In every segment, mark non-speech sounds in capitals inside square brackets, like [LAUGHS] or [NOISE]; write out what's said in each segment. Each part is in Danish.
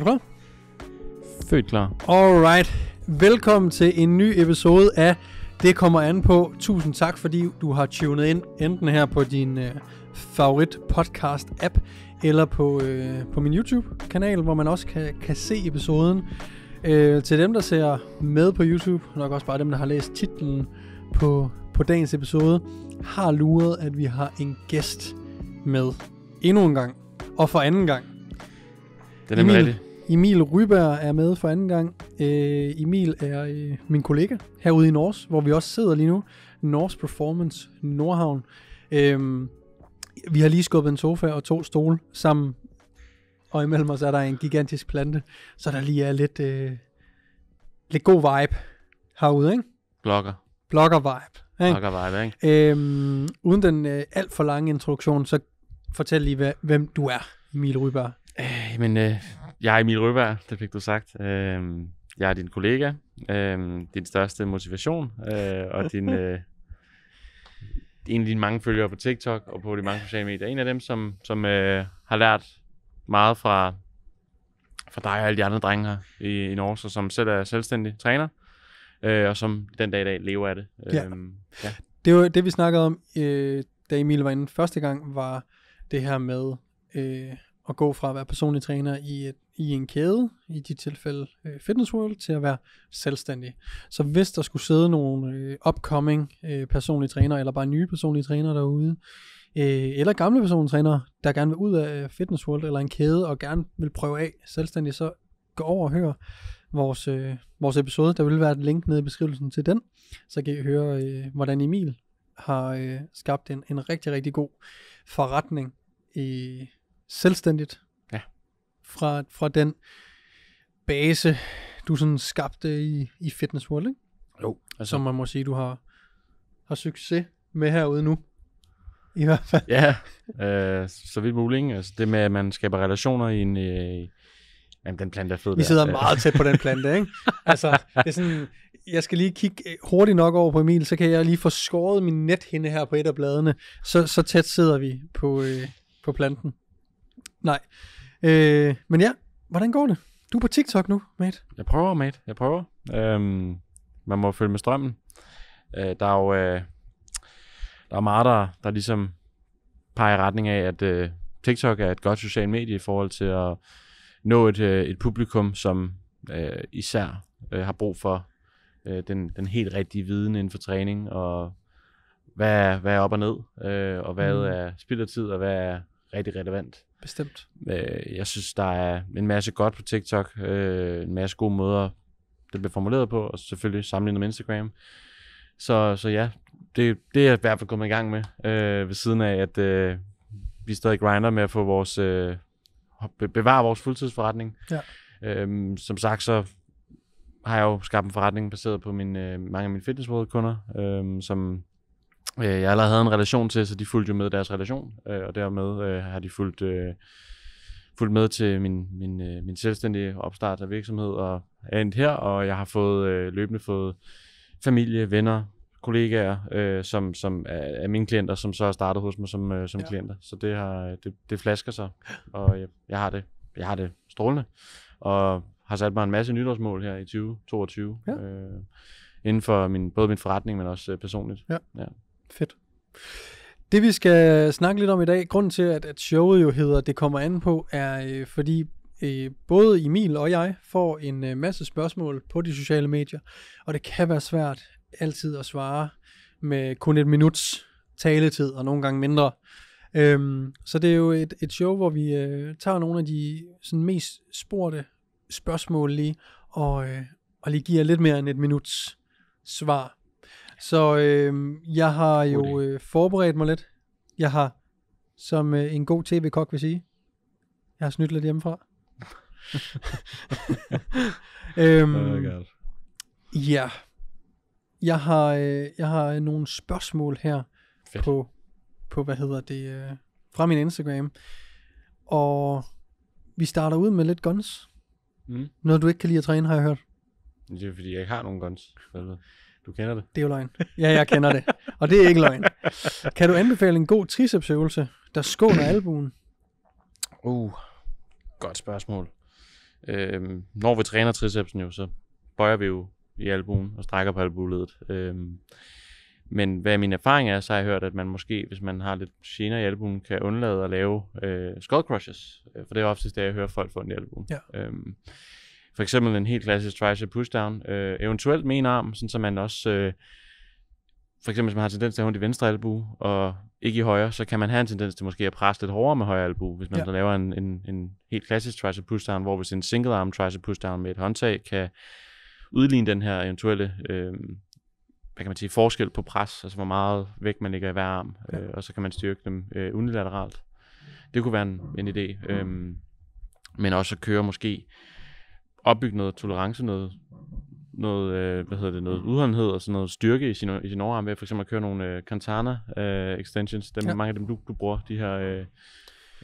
Er du klar? Født klar. Alright. Velkommen til en ny episode af Det kommer an på. Tusind tak, fordi du har tunet ind, enten her på din øh, favorit podcast app, eller på, øh, på min YouTube-kanal, hvor man også kan, kan se episoden. Øh, til dem, der ser med på YouTube, nok også bare dem, der har læst titlen på, på dagens episode, har luret, at vi har en gæst med endnu en gang, og for anden gang. Det er nemlig rigtigt. Emil Ryberg er med for anden gang. Øh, Emil er øh, min kollega herude i Nors, hvor vi også sidder lige nu. Nors Performance Nordhavn. Øh, vi har lige skubbet en sofa og to stole sammen, og imellem os er der en gigantisk plante, så der lige er lidt, øh, lidt god vibe herude, ikke? Blokker. Blokker vibe Ikke? Blogger-vibe, ikke? Øhm, uden den øh, alt for lange introduktion, så fortæl lige, hvad, hvem du er, Emil Ryberg. Øh, men øh, jeg er Emil Røberg, det fik du sagt. Øh, jeg er din kollega, øh, din største motivation, øh, og din, øh, en af dine mange følgere på TikTok og på de mange sociale medier. En af dem, som, som øh, har lært meget fra, fra dig og alle de andre drenge her i, i Norge, så som selv er selvstændig træner, øh, og som den dag i dag lever af det. Øh, ja. Øhm, ja. Det var det, vi snakkede om, øh, da Emil var inde første gang, var det her med øh, at gå fra at være personlig træner i et i en kæde, i dit tilfælde øh, Fitness World, til at være selvstændig. Så hvis der skulle sidde nogle øh, upcoming øh, personlige træner, eller bare nye personlige trænere derude, øh, eller gamle personlige træner, der gerne vil ud af øh, Fitness World eller en kæde, og gerne vil prøve af selvstændig, så gå over og hør vores, øh, vores episode. Der vil være et link nede i beskrivelsen til den, så kan I høre, øh, hvordan Emil har øh, skabt en, en rigtig, rigtig god forretning i selvstændigt fra, fra den base, du sådan skabte i, i Fitness World, ikke? Jo. Altså. Som man må sige, du har, har succes med herude nu. I hvert fald. Ja, øh, så vidt muligt. Ikke? Altså det med, at man skaber relationer i en... Øh, jamen, den plante er fed. Vi sidder der. meget tæt på den plante, ikke? [LAUGHS] Altså, det er sådan, jeg skal lige kigge øh, hurtigt nok over på Emil, så kan jeg lige få skåret min nethinde her på et af bladene. Så, så tæt sidder vi på, øh, på planten. Nej. Øh, men ja, hvordan går det? Du er på TikTok nu, mate. Jeg prøver, mate. Jeg prøver. Øhm, man må følge med strømmen. Øh, der er jo øh, der er meget, der, der ligesom peger i retning af, at øh, TikTok er et godt socialt medie i forhold til at nå et, øh, et publikum, som øh, især øh, har brug for øh, den, den helt rigtige viden inden for træning, og hvad er, hvad er op og ned, øh, og hvad mm. er spild af tid, og hvad er rigtig relevant Bestemt. Øh, jeg synes, der er en masse godt på TikTok, øh, en masse gode måder, det bliver formuleret på, og selvfølgelig sammenlignet med Instagram. Så, så ja, det, det er jeg i hvert fald kommet i gang med, øh, ved siden af, at øh, vi stadig grinder med at få vores, øh, bevare vores fuldtidsforretning. Ja. Øhm, som sagt, så har jeg jo skabt en forretning baseret på min, øh, mange af mine fitnessrådkunder, øh, som øh, jeg allerede havde en relation til, så de fulgte jo med deres relation, øh, og dermed øh, har de fulgt, øh, fulgt med til min, min, øh, min selvstændige opstart af virksomhed, og er endt her, og jeg har fået øh, løbende fået familie, venner, kollegaer, øh, som, som er, er mine klienter, som så har startet hos mig som, øh, som ja. klienter. Så det, har, det, det flasker sig, og jeg, jeg, har det, jeg har det strålende, og har sat mig en masse nytårsmål her i 2022. Ja. Øh, inden for min, både min forretning, men også øh, personligt. Ja. ja. Fedt. Det vi skal snakke lidt om i dag, grunden til, at, at showet jo hedder Det kommer an på, er øh, fordi øh, både Emil og jeg får en øh, masse spørgsmål på de sociale medier, og det kan være svært altid at svare med kun et minuts taletid, og nogle gange mindre. Øhm, så det er jo et, et show, hvor vi øh, tager nogle af de sådan, mest spurgte spørgsmål lige, og, øh, og lige giver lidt mere end et minuts svar så øh, jeg har jo øh, forberedt mig lidt. Jeg har, som øh, en god tv-kok vil sige, jeg har snydt lidt hjemmefra. [LAUGHS] øhm, oh ja. Jeg har, øh, jeg har øh, nogle spørgsmål her Fedt. på, på, hvad hedder det, øh, fra min Instagram. Og vi starter ud med lidt guns. Mm. Noget, du ikke kan lide at træne, har jeg hørt. Det er, fordi jeg ikke har nogen guns. Du kender det. Det er jo løgn. Ja, jeg kender det. Og det er ikke løgn. Kan du anbefale en god tricepsøvelse, der skåner albuen? Uh, godt spørgsmål. Øhm, når vi træner tricepsen jo, så bøjer vi jo i albuen og strækker på albuledet. Øhm, men hvad min erfaring er, så har jeg hørt, at man måske, hvis man har lidt gener i albuen, kan undlade at lave øh, skull crushes. Øh, for det er oftest det, jeg hører folk få i albuen. Ja. Øhm, for eksempel en helt klassisk tricep pushdown. Øh, eventuelt med en arm, sådan så man også... Øh, for eksempel hvis man har tendens til at have i venstre albu, og ikke i højre, så kan man have en tendens til måske at presse lidt hårdere med højre albu, hvis man ja. så laver en, en, en helt klassisk tricep pushdown, hvor hvis en single arm tricep pushdown med et håndtag kan udligne den her eventuelle øh, hvad kan man sige, forskel på pres, altså hvor meget vægt man ligger i hver arm, ja. øh, og så kan man styrke dem øh, unilateralt. Det kunne være en, en idé. Øh, men også at køre måske opbygge noget tolerance, noget, noget øh, hvad hedder det, noget udholdenhed og sådan noget styrke i sin, i sin overarm ved for eksempel at køre nogle øh, Cantana øh, extensions, dem, ja. mange af dem, du, du bruger, de her øh,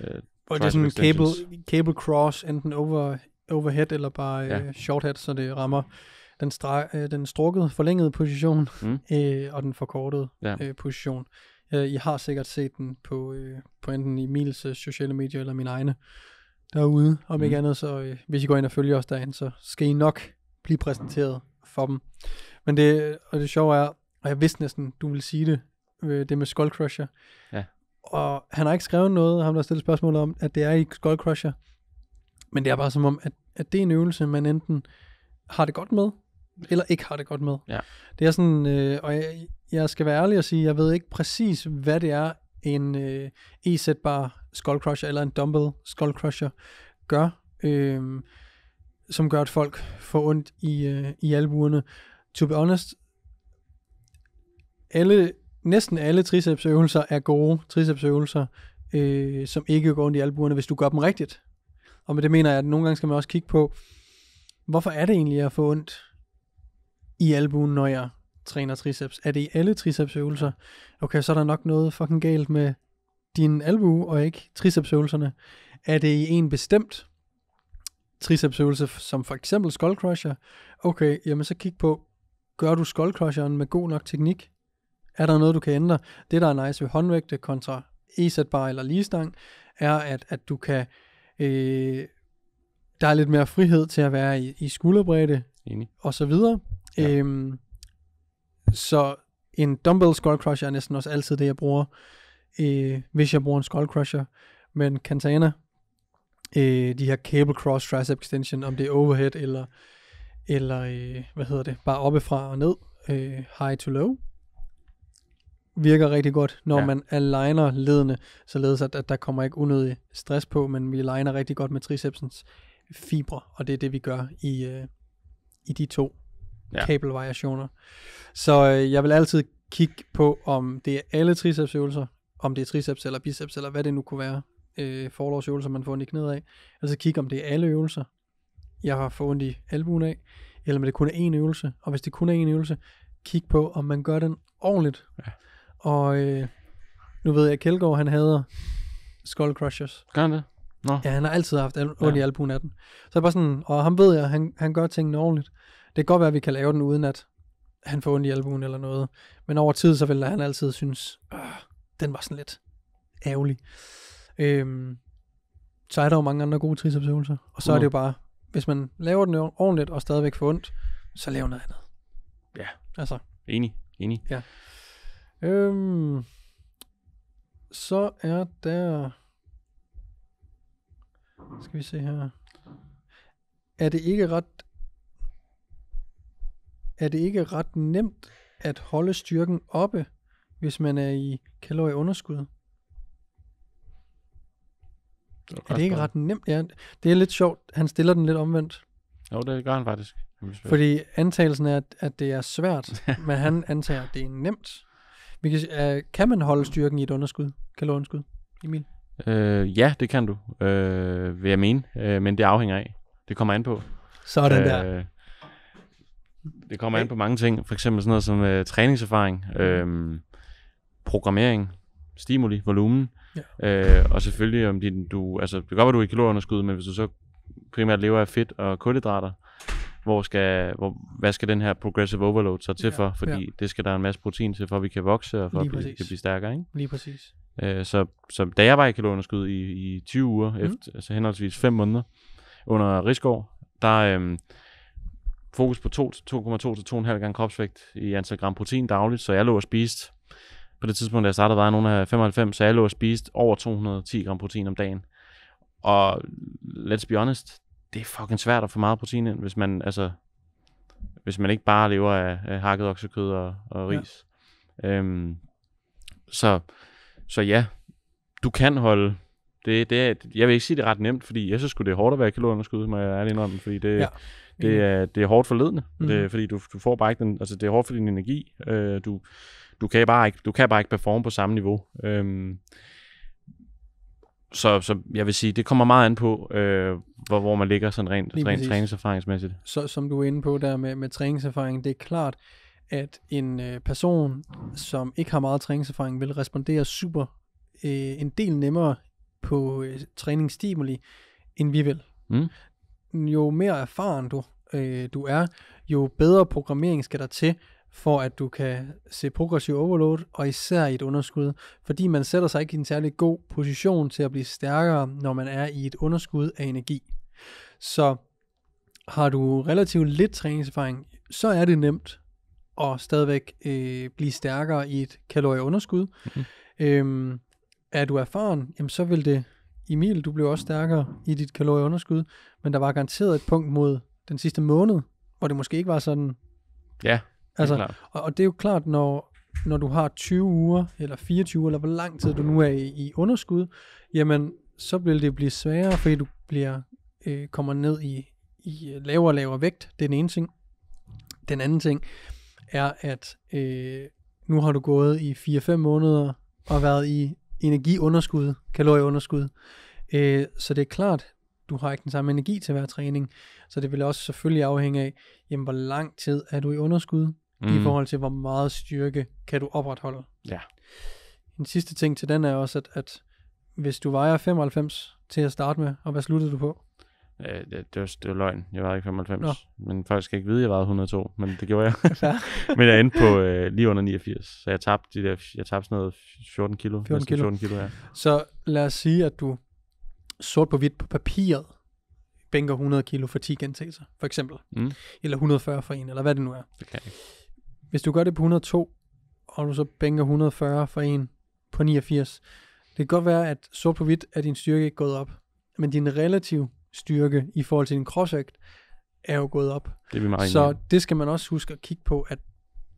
øh, og det er sådan cable, cable cross, enten over, overhead eller bare ja. øh, short head, så det rammer den, stra, øh, den strukkede, forlængede position mm. øh, og den forkortede ja. øh, position. Øh, I har sikkert set den på, øh, på enten Emils sociale medier eller mine egne derude, om mm. ikke andet, så øh, hvis I går ind og følger os derinde, så skal I nok blive præsenteret for dem. Men det, og det sjove er, og jeg vidste næsten, du ville sige det, øh, det med Skullcrusher. Ja. Og han har ikke skrevet noget, ham der stillet spørgsmål om, at det er i Skullcrusher. Men det er bare som om, at, at det er en øvelse, man enten har det godt med, eller ikke har det godt med. Ja. Det er sådan, øh, og jeg, jeg skal være ærlig og sige, jeg ved ikke præcis, hvad det er, en øh, e-sætbar skullcrusher eller en dumbbell skullcrusher gør, øh, som gør, at folk får ondt i, øh, i albuerne. To be honest, alle, næsten alle tricepsøvelser er gode tricepsøvelser, øh, som ikke går ondt i albuerne, hvis du gør dem rigtigt. Og med det mener jeg, at nogle gange skal man også kigge på, hvorfor er det egentlig, at jeg får ondt i albuen, når jeg træner triceps. Er det i alle tricepsøvelser? Okay, så er der nok noget fucking galt med din albue og ikke tricepsøvelserne. Er det i en bestemt tricepsøvelse, som for eksempel skull crusher? Okay, jamen så kig på, gør du skull crusheren med god nok teknik? Er der noget, du kan ændre? Det, der er nice ved håndvægte kontra e-sætbar eller ligestang, er, at, at du kan... Øh, der er lidt mere frihed til at være i, i skulderbredde Enig. og så videre. Ja. Øhm, så en dumbbell skull crusher er næsten også altid det, jeg bruger, øh, hvis jeg bruger en skull crusher. Men Cantana, øh, de her cable cross tricep extension, om det er overhead eller, eller øh, hvad hedder det, bare oppefra og ned, øh, high to low, virker rigtig godt, når ja. man aligner ledene, således at, at der kommer ikke unødig stress på, men vi aligner rigtig godt med tricepsens fibre, og det er det, vi gør i, øh, i de to ja. kabelvariationer. Så øh, jeg vil altid kigge på, om det er alle tricepsøvelser, om det er triceps eller biceps, eller hvad det nu kunne være, øh, forlovsøvelser, man får ondt i knæet af. Altså kigge, om det er alle øvelser, jeg har fået ondt i albuen af, eller om det kun er én øvelse. Og hvis det kun er én øvelse, kig på, om man gør den ordentligt. Ja. Og øh, nu ved jeg, at Kjeldgaard, han hader Skull Crushers. Gør han det? Nå. Ja, han har altid haft ondt al- ja. i albuen af den. Så er bare sådan, og ham ved jeg, han, han gør tingene ordentligt. Det kan godt være, at vi kan lave den uden at han får ondt i albuen eller noget. Men over tid, så vil han altid synes, øh, den var sådan lidt ærgerlig. Øhm, så er der jo mange andre gode tricepsøvelser. Og så mm. er det jo bare, hvis man laver den ordentligt og stadigvæk får ondt, så laver noget andet. Ja. Altså. Enig, enig. Ja. Øhm, så er der... Skal vi se her. Er det ikke ret er det ikke ret nemt at holde styrken oppe, hvis man er i kalorieunderskud? Det er, er det ikke ret nemt? Ja, det er lidt sjovt. Han stiller den lidt omvendt. Jo, det gør han faktisk. Fordi antagelsen er, at det er svært, [LAUGHS] men han antager, at det er nemt. kan, kan man holde styrken i et underskud, kalorieunderskud, Emil? Øh, ja, det kan du, øh, vil jeg mene. Øh, men det afhænger af. Det kommer an på. Sådan øh, der. Det kommer an på mange ting. For eksempel sådan noget som øh, træningserfaring, øh, programmering, stimuli, volumen. Ja. Øh, og selvfølgelig, om din, du, altså, det kan godt være, du er i kalorieunderskud, men hvis du så primært lever af fedt og kulhydrater, hvor skal, hvor, hvad skal den her progressive overload så til ja, for? Fordi ja. det skal der en masse protein til, for at vi kan vokse og for Lige at vi kan blive stærkere. Ikke? Lige præcis. Øh, så, så da jeg var i kalorieunderskud i, i 20 uger, mm. efter, altså henholdsvis 5 måneder under Rigsgaard, der, øh, fokus på 2,2 til 2,5 gange kropsvægt i antal gram protein dagligt, så jeg lå og spiste. På det tidspunkt, da jeg startede, var jeg nogen af 95, så jeg lå og spiste over 210 gram protein om dagen. Og let's be honest, det er fucking svært at få meget protein ind, hvis man, altså, hvis man ikke bare lever af, af hakket oksekød og, og ris. Ja. Øhm, så, så ja, du kan holde det, det er, jeg vil ikke sige, det er ret nemt, fordi jeg synes det er hårdt at være kalorieunderskud, må jeg ærligt indrømme, fordi det, ja. det, er, det er hårdt forledende, mm. det, fordi du, du får bare ikke den, altså det er hårdt for din energi, øh, du, du, kan bare ikke, du kan bare ikke performe på samme niveau. Øhm, så, så jeg vil sige, det kommer meget an på, øh, hvor, hvor man ligger sådan rent, rent træningserfaringsmæssigt. Så som du er inde på der med, med træningserfaring, det er klart, at en øh, person, som ikke har meget træningserfaring, vil respondere super øh, en del nemmere på øh, træningsstimuli, end vi vil. Mm. Jo mere erfaren du, øh, du er, jo bedre programmering skal der til, for at du kan se progressiv overload, og især i et underskud, fordi man sætter sig ikke i en særlig god position til at blive stærkere, når man er i et underskud af energi. Så har du relativt lidt træningserfaring, så er det nemt at stadigvæk øh, blive stærkere i et kalorieunderskud. Mm-hmm. Øhm, er du erfaren, jamen så vil det, Emil, du blev også stærkere i dit kalorieunderskud, men der var garanteret et punkt mod den sidste måned, hvor det måske ikke var sådan. Ja, altså, det klart. Og, og det er jo klart, når, når du har 20 uger, eller 24 uger, eller hvor lang tid du nu er i, i underskud, jamen så vil det blive sværere, fordi du bliver øh, kommer ned i, i øh, lavere og lavere vægt. Det er den ene ting. Den anden ting er, at øh, nu har du gået i 4-5 måneder og været i energiunderskud, kalorieunderskud. Øh, så det er klart, du har ikke den samme energi til hver træning, så det vil også selvfølgelig afhænge af, jamen, hvor lang tid er du i underskud, mm. i mhm. forhold til, hvor meget styrke kan du opretholde. Ja. En sidste ting til den er også, at, at hvis du vejer 95 til at starte med, og hvad sluttede du på? Øh, det, det, var, det var løgn. Jeg var ikke 95. Nå. Men folk skal ikke vide, at jeg var 102, men det gjorde jeg. [LAUGHS] [LAUGHS] men jeg endte på øh, lige under 89, så jeg tabte, de der, jeg tabte sådan noget 14 kilo. 14 kilo. 14 kilo ja. Så lad os sige, at du sort på hvidt på papiret bænker 100 kilo for 10 gentagelser, for eksempel. Mm. Eller 140 for en, eller hvad det nu er. Det kan jeg. Hvis du gør det på 102, og du så bænker 140 for en på 89, det kan godt være, at sort på hvidt er din styrke ikke gået op, men din relativ styrke i forhold til din crossvægt, er jo gået op. Det er vi meget Så det skal man også huske at kigge på, at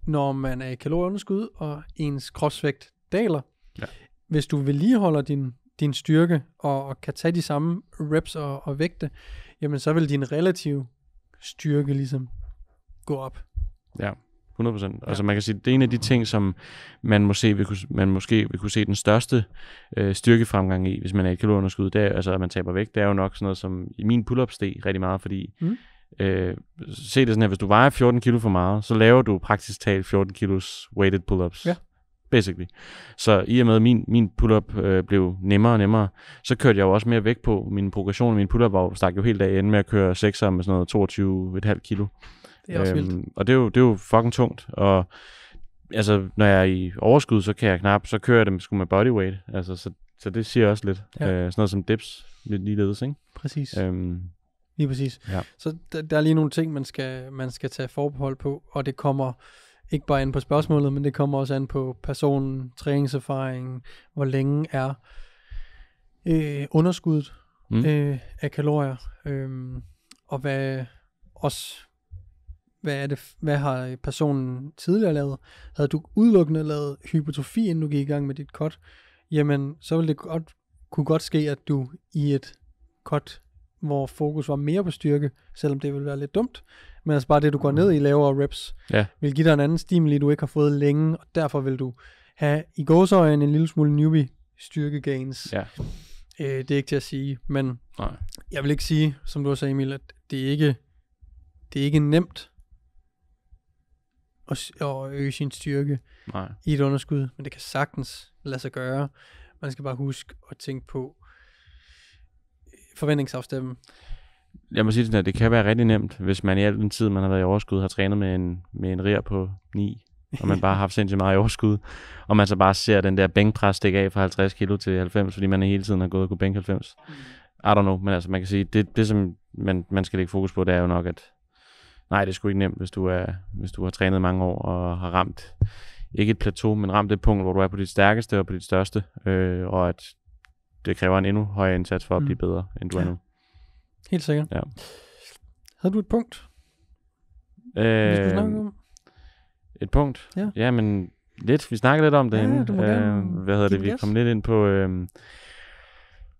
når man er i kalorieunderskud, og ens crossvægt daler, ja. hvis du vedligeholder din, din styrke, og, og kan tage de samme reps og, og vægte, jamen så vil din relative styrke ligesom gå op. Ja, 100%. Ja. Altså man kan sige, det er en af de ting, som man, må se, vil kunne, man måske vil kunne se den største øh, styrkefremgang i, hvis man er i kalorunderskud, det er, altså at man taber vægt, det er jo nok sådan noget, som i min pull-up steg rigtig meget, fordi mm. øh, se det sådan her, hvis du vejer 14 kilo for meget, så laver du praktisk talt 14 kilos weighted pull-ups. Ja basically. Så i og med, at min, min pull-up øh, blev nemmere og nemmere, så kørte jeg jo også mere vægt på min progression. Min pull-up var, stak jo helt af med at køre 6'er med sådan noget 22,5 kilo det er også øhm, vildt. Og det er, jo, det er jo fucking tungt, og altså, når jeg er i overskud, så kan jeg knap, så kører jeg dem sgu med bodyweight, altså, så, så det siger også lidt. Ja. Øh, sådan noget som dips, lidt ligeledes, ikke? Præcis. Øhm, Lige præcis. Ja. Så der, der er lige nogle ting, man skal, man skal tage forbehold på, og det kommer ikke bare an på spørgsmålet, men det kommer også an på personen, træningserfaringen, hvor længe er øh, underskuddet mm. øh, af kalorier, øh, og hvad også hvad, er det, hvad har personen tidligere lavet? Havde du udelukkende lavet hypotrofi, inden du gik i gang med dit cut, jamen så ville det godt, kunne godt ske, at du i et cut, hvor fokus var mere på styrke, selvom det ville være lidt dumt, men altså bare det, du går ned i lavere reps, ja. vil give dig en anden stimuli, du ikke har fået længe, og derfor vil du have i gåsøjen en lille smule newbie styrke gains. Ja. Øh, det er ikke til at sige, men Nej. jeg vil ikke sige, som du sagde Emil, at det er ikke, det er ikke nemt at, at øge sin styrke Nej. i et underskud, men det kan sagtens lade sig gøre. Man skal bare huske at tænke på øh, forventningsafstemmen. Jeg må sige sådan, at det kan være rigtig nemt, hvis man i al den tid, man har været i overskud, har trænet med en, med en rier på 9, og man [LAUGHS] bare har haft sindssygt meget i overskud, og man så bare ser den der bænkpres stikke af fra 50 kilo til 90, fordi man hele tiden har gået og kunne bænke 90. Mm. I don't know, men altså man kan sige, det, det som man, man skal lægge fokus på, det er jo nok, at nej, det er sgu ikke nemt, hvis du, er, hvis du har trænet mange år og har ramt, ikke et plateau, men ramt et punkt, hvor du er på dit stærkeste og på dit største, øh, og at det kræver en endnu højere indsats for at blive mm. bedre, end du ja. er nu. Helt sikkert. Ja. Havde du et punkt? Øh, om? Et punkt? Ja. ja, men lidt. Vi snakkede lidt om det ja, inden. Øh, hvad hedder det? Vi kom lidt ind på, øh,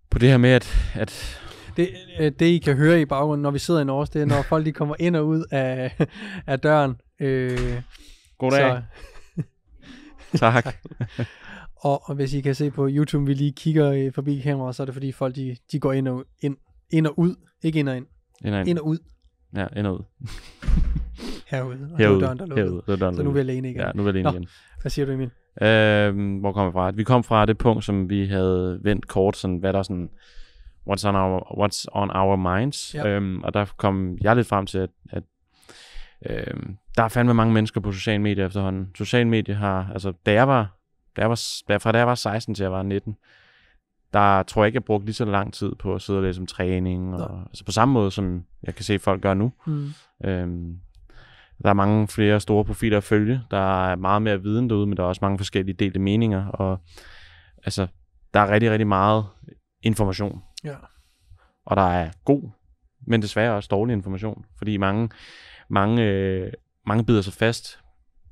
på det her med, at, at det, øh, det I kan høre i baggrunden, når vi sidder i Norge, det er, når folk de kommer ind og ud af, af døren. Øh, Goddag. Så. [LAUGHS] tak. [LAUGHS] Og, og hvis I kan se på YouTube, vi lige kigger øh, forbi kameraet, så er det fordi folk de, de går ind og, ind, ind og ud. Ikke ind og ind. Ind og, ind. ind og ud. Ja, ind og ud. [LAUGHS] herude. Og herude. Døren, der lukket. herude. døren, så nu er vi alene igen. Ja, nu er vi alene Nå, igen. Hvad siger du, Emil? Øh, hvor kom vi fra? Vi kom fra det punkt, som vi havde vendt kort, sådan, hvad der sådan What's on Our, what's on our Minds. Yep. Øhm, og der kom jeg lidt frem til, at, at øhm, der er fandme mange mennesker på sociale medier efterhånden. Sociale medier har, altså da jeg var, da jeg var da, fra da jeg var 16 til jeg var 19, der tror jeg ikke, jeg brugte lige så lang tid på at sidde og læse om træning. Og, Nej. altså på samme måde, som jeg kan se folk gør nu. Mm. Øhm, der er mange flere store profiler at følge. Der er meget mere viden derude, men der er også mange forskellige delte meninger. Og altså, der er rigtig, rigtig meget information Ja. Og der er god, men desværre også dårlig information, fordi mange, mange, øh, mange bider sig fast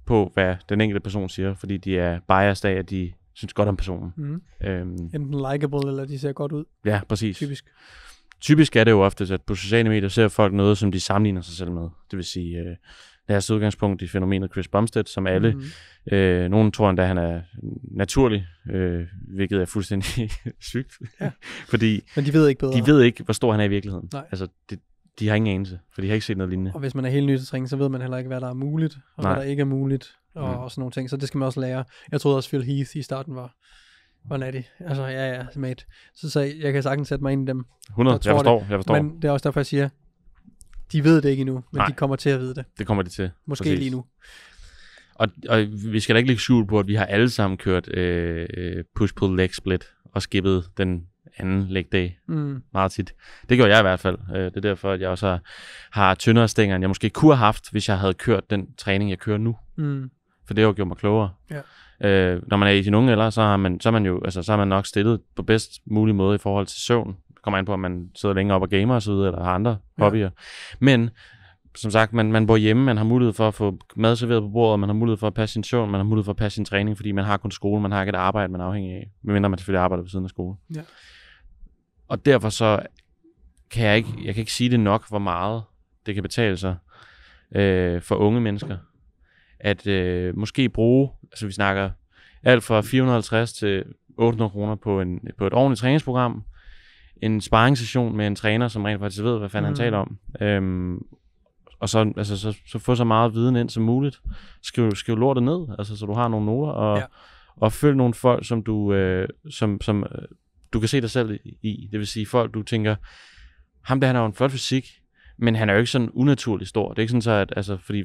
på, hvad den enkelte person siger, fordi de er biased af, at de synes godt om personen. Mm. Øhm, Enten likable, eller de ser godt ud. Ja, præcis. Typisk. Typisk er det jo ofte, at på sociale medier ser folk noget, som de sammenligner sig selv med. Det vil sige, øh, lad os udgangspunkt i fænomenet Chris Bumstead, som alle, mm-hmm. øh, nogen tror endda, han er naturlig, øh, hvilket er fuldstændig [LAUGHS] sygt. Ja. [LAUGHS] Fordi Men de ved ikke bedre. De ved ikke, hvor stor han er i virkeligheden. Nej. Altså, det, de har ingen anelse, for de har ikke set noget lignende. Og hvis man er helt ny til træning, så ved man heller ikke, hvad der er muligt, og Nej. hvad der ikke er muligt, og, mm. og sådan nogle ting. Så det skal man også lære. Jeg troede også, Phil Heath i starten var, er de? Altså, ja, ja, mate. Så, så jeg kan sagtens sætte mig ind i dem. 100, jeg forstår, det. jeg forstår. Men det er også derfor, jeg siger, de ved det ikke endnu, men Nej, de kommer til at vide det. Det kommer de til. Måske præcis. lige nu. Og, og vi skal da ikke lægge skjul på, at vi har alle sammen kørt øh, øh push-pull-leg split og skippet den anden leg day mm. meget tit. Det gjorde jeg i hvert fald. Øh, det er derfor, at jeg også har, har tyndere stænger, end jeg måske kunne have haft, hvis jeg havde kørt den træning, jeg kører nu. Mm. For det har jo gjort mig klogere. Ja. Øh, når man er i sin unge alder, så har man, så er man jo altså, så er man nok stillet på bedst mulig måde i forhold til søvn kommer an på, om man sidder længere op og gamer osv., eller har andre hobbyer. Ja. Men som sagt, man, man bor hjemme, man har mulighed for at få mad serveret på bordet, man har mulighed for at passe sin søvn, man har mulighed for at passe sin træning, fordi man har kun skole, man har ikke et arbejde, man er afhængig af, medmindre man selvfølgelig arbejder ved siden af skole. Ja. Og derfor så kan jeg ikke, jeg kan ikke sige det nok, hvor meget det kan betale sig øh, for unge mennesker. At øh, måske bruge, altså vi snakker alt fra 450 til 800 kroner på, en, på et ordentligt træningsprogram, en sparringssession med en træner, som rent faktisk ved, hvad fanden mm. han taler om. Øhm, og så, altså, så, så få så meget viden ind som muligt. Skriv, skriv lortet ned, altså, så du har nogle noter, og, ja. og følg nogle folk, som du, øh, som, som, øh, du kan se dig selv i. Det vil sige folk, du tænker, ham der han har jo en flot fysik, men han er jo ikke sådan unaturligt stor. Det er ikke sådan så, at, altså, fordi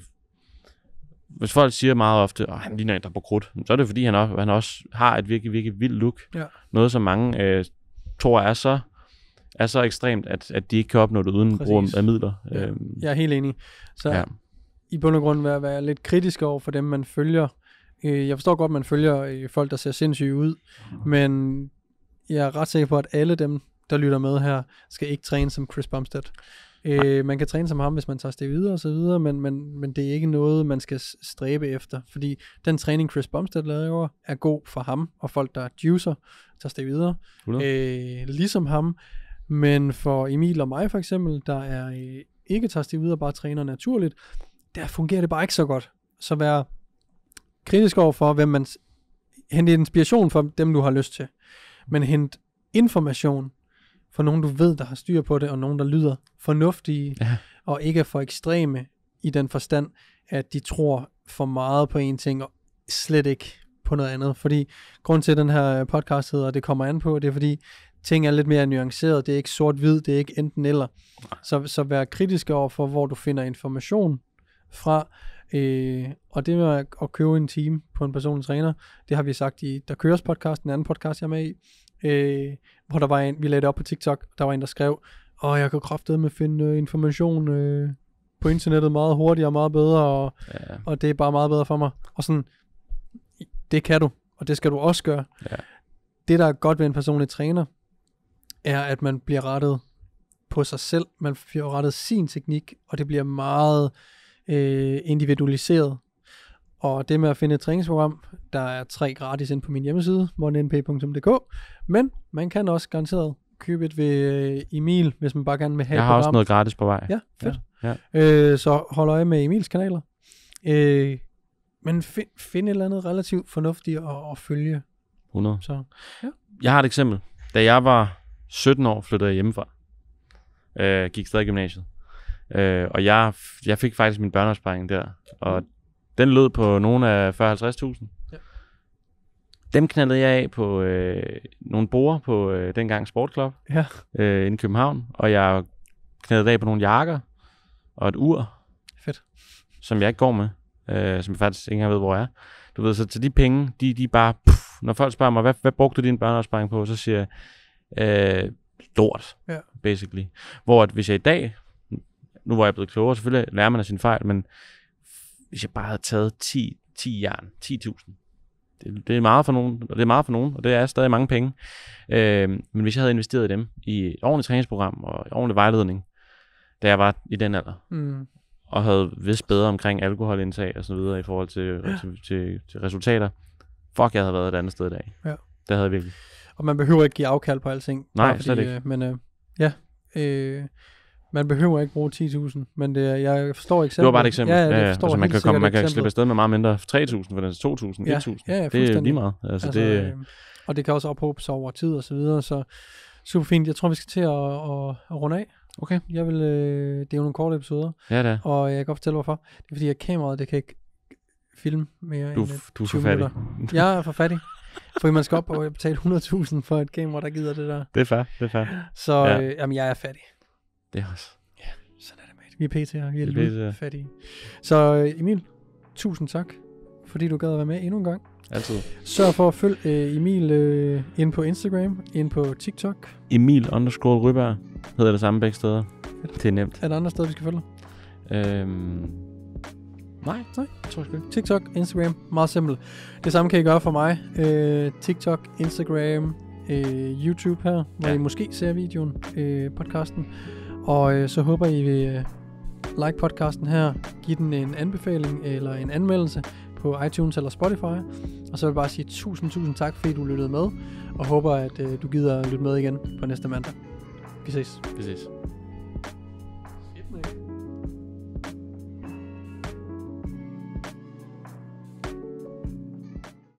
hvis folk siger meget ofte, at han ligner en, der er på krudt, så er det fordi, han også, han også har et virkelig, virkelig vildt look. Ja. Noget, som mange øh, tror er så er så ekstremt, at, at de ikke kan opnå det uden Præcis. brug af midler. Ja. Øhm. Jeg er helt enig. Så ja. i bund og grund vil jeg være lidt kritisk over for dem, man følger. Øh, jeg forstår godt, at man følger øh, folk, der ser sindssyge ud, men jeg er ret sikker på, at alle dem, der lytter med her, skal ikke træne som Chris Bumstead. Øh, man kan træne som ham, hvis man tager videre og så videre, men, men, men det er ikke noget, man skal stræbe efter, fordi den træning, Chris Bumstead laver, er god for ham og folk, der juicer, tager videre. Øh, ligesom ham men for Emil og mig for eksempel, der er øh, ikke tager ud og bare træner naturligt, der fungerer det bare ikke så godt. Så vær kritisk over for, hvem man henter inspiration fra dem, du har lyst til. Men hent information fra nogen, du ved, der har styr på det, og nogen, der lyder fornuftige, ja. og ikke er for ekstreme i den forstand, at de tror for meget på en ting, og slet ikke på noget andet. Fordi grund til, at den her podcast hedder, det kommer an på, det er fordi, ting er lidt mere nuanceret, det er ikke sort-hvid, det er ikke enten eller. Så, så vær kritisk over for, hvor du finder information fra, øh, og det med at købe en team på en personlig træner, det har vi sagt i Der Køres podcast, en anden podcast, jeg er med i, øh, hvor der var en, vi lagde det op på TikTok, der var en, der skrev, og jeg kan kraftedeme med at finde øh, information øh, på internettet meget hurtigere og meget bedre, og, ja. og det er bare meget bedre for mig. Og sådan, det kan du, og det skal du også gøre. Ja. Det, der er godt ved en personlig træner, er, at man bliver rettet på sig selv, man bliver rettet sin teknik, og det bliver meget øh, individualiseret. Og det med at finde et træningsprogram, der er tre gratis ind på min hjemmeside, mornp.dk, men man kan også garanteret købe et ved øh, Emil, hvis man bare gerne vil have Jeg har også noget gratis på vej. Ja, fedt. Ja, ja. Øh, så hold øje med Emils kanaler. Øh, men find, find et eller andet relativt fornuftigt at, at følge. 100. Så, ja. Jeg har et eksempel. Da jeg var 17 år flyttede jeg hjemmefra. Øh, gik stadig i gymnasiet. Øh, og jeg, jeg fik faktisk min børneopsparing der. Og den lød på nogle af 40-50.000. Ja. Dem knaldede jeg af på øh, nogle borer på øh, dengang Sportklub ja. øh, inde i København. Og jeg knaldede af på nogle jakker og et ur. Fedt. Som jeg ikke går med. Øh, som jeg faktisk ikke engang ved, hvor jeg er. Du ved, så til de penge, de, de bare... Puff, når folk spørger mig, hvad, hvad brugte du din børneopsparing på? Så siger jeg, øh, lort, ja. basically. Hvor at hvis jeg i dag, nu hvor jeg er blevet klogere, selvfølgelig lærer man af sin fejl, men hvis jeg bare havde taget 10, 10 jern, 10.000, det, det er meget for nogen, og det er meget for nogen, og det er stadig mange penge. Øh, men hvis jeg havde investeret i dem, i et ordentligt træningsprogram og ordentlig vejledning, da jeg var i den alder, mm. og havde vidst bedre omkring alkoholindtag og så videre i forhold til, ja. til, til, til resultater, fuck, jeg havde været et andet sted i dag. Ja. Det havde jeg virkelig. Og man behøver ikke give afkald på alting. Nej, fordi, slet ikke. Øh, men øh, ja, øh, man behøver ikke bruge 10.000, men det, jeg forstår eksempel. Det var bare et eksempel. Ja, ja, ja, ja. Altså, man kan, komme, man kan slippe afsted med meget mindre. 3.000, for den 2.000, 1.000. Ja, ja, det er lige meget. Altså, altså, det, øh, og det kan også ophobe sig over tid og så videre, så super fint. Jeg tror, vi skal til at, at, at runde af. Okay. Jeg vil, øh, det er jo nogle korte episoder. Ja, det er. Og jeg kan godt fortælle, hvorfor. Det er fordi, at kameraet, det kan ikke filme mere du, end øh, du er for fattig. Jeg er for fattig. Fordi man skal op og betale 100.000 for et game, der gider det der. Det er fair, det er fair. Så ja. øh, jamen, jeg er fattig. Det er også. Ja, sådan er det, mate. Vi er PT'er, vi er, er lidt fattige. Så øh, Emil, tusind tak, fordi du gad at være med endnu en gang. Altid. Sørg for at følge øh, Emil øh, ind på Instagram, ind på TikTok. Emil underscore Ryberg hedder det samme begge steder. Fedt. Det er nemt. Er der andre steder, vi skal følge? Øhm, Nej, nej, tror jeg TikTok, Instagram, meget simpelt. Det samme kan I gøre for mig. Øh, TikTok, Instagram, øh, YouTube her, hvor ja. I måske ser videoen, øh, podcasten. Og øh, så håber I vil øh, like podcasten her, give den en anbefaling eller en anmeldelse på iTunes eller Spotify. Og så vil jeg bare sige tusind, tusind tak, fordi du lyttede med, og håber, at øh, du gider lytte med igen på næste mandag. Vi ses. Vi ses.